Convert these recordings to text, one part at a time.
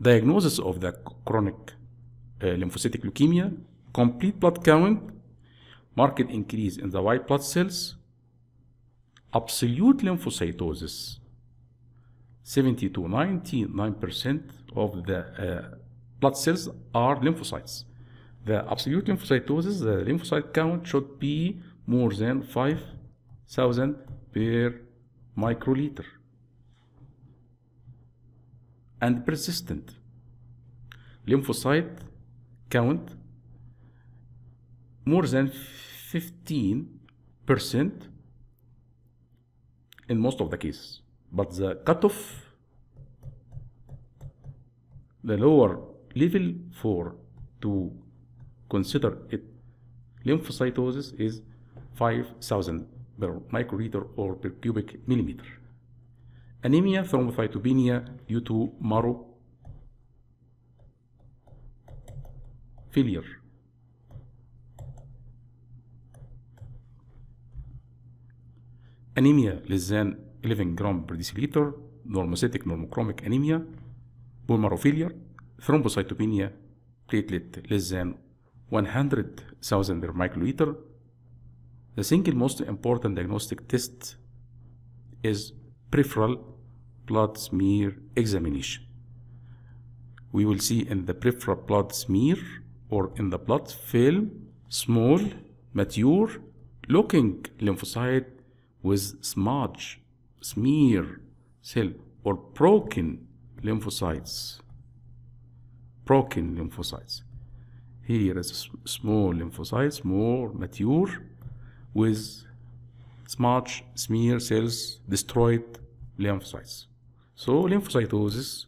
diagnosis of the chronic uh, lymphocytic leukemia, complete blood count, marked increase in the white blood cells, absolute lymphocytosis, 70 to 99% of the uh, blood cells are lymphocytes. The absolute lymphocytosis, the lymphocyte count should be more than 5,000 per microliter and persistent. Lymphocyte count more than 15% in most of the cases. But the cutoff, the lower level for to consider it lymphocytosis is 5000 per microliter or per cubic millimeter. anemia ثرومبوسايتوبينيا thrombocytopenia due to marrow failure. anemia less than 11 جرام per deciliter normocytic normochromic anemia bone marrow failure thrombocytopenia platelet less than 100,000 per microliter the single most important diagnostic test is peripheral blood smear examination. We will see in the peripheral blood smear or in the blood film small, mature, looking lymphocyte with smudge, smear cell or broken lymphocytes. Broken lymphocytes. Here is small lymphocytes, more mature, with smudge smear cells, destroyed lymphocytes. So lymphocytosis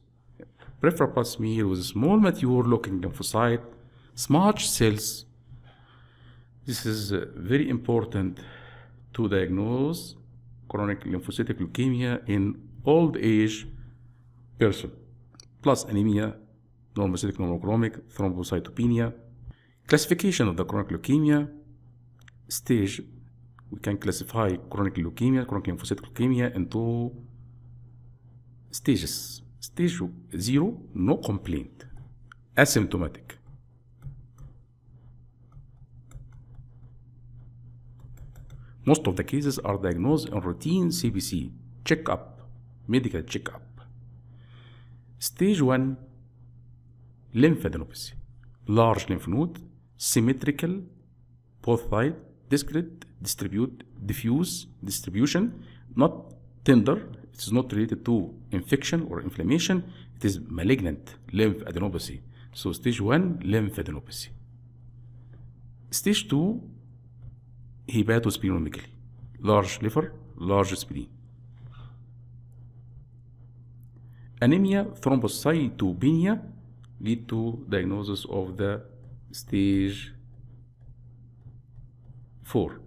preferable smear with small mature looking lymphocyte, smudge cells. This is uh, very important to diagnose chronic lymphocytic leukemia in old age person, plus anemia, normocytic, normochromic, thrombocytopenia. Classification of the chronic leukemia stage, we can classify chronic leukemia, chronic lymphocytic leukemia into ستيجز ستيج زيرو نو كومبلينت اسيمتوماتيك Most of the cases are diagnosed in routine CBC checkup, medical checkup. Stage 1 lymphadenopathy, large lymph node, symmetrical, both side, discrete, distribute, diffuse, distribution, not tender It is not related to infection or inflammation. It is malignant lymphadenopathy. So stage 1 lymphadenopathy. Stage 2 hepatosplenomegaly. Large liver, large spleen. Anemia thrombocytopenia lead to diagnosis of the stage 4.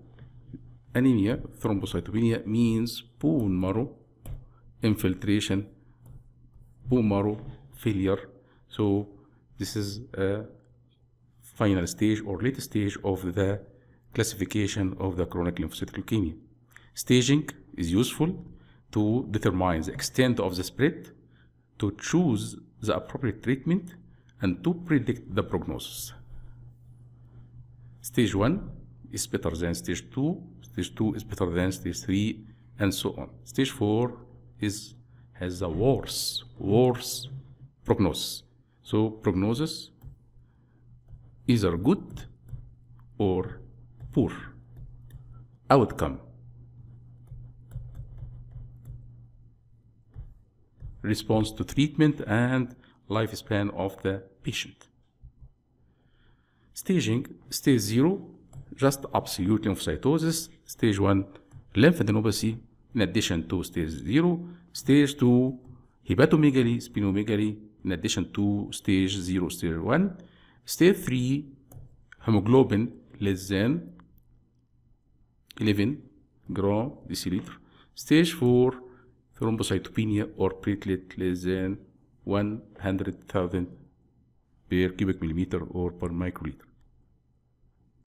Anemia thrombocytopenia means bone marrow infiltration, bone marrow failure. So this is a final stage or late stage of the classification of the chronic lymphocytic leukemia. Staging is useful to determine the extent of the spread, to choose the appropriate treatment, and to predict the prognosis. Stage 1 is better than stage 2, stage 2 is better than stage 3, and so on. Stage 4 is has a worse worse prognosis. So prognosis either good or poor outcome. response to treatment and lifespan of the patient. Staging stage 0 just absolute lymphocytosis, stage 1 lymphadenopathy, in addition to stage 0 stage 2 hepatomegaly splenomegaly in addition to stage 0 stage 1 stage 3 hemoglobin less than 11 gram deciliter stage 4 thrombocytopenia or platelet less than 100,000 per cubic millimeter or per microliter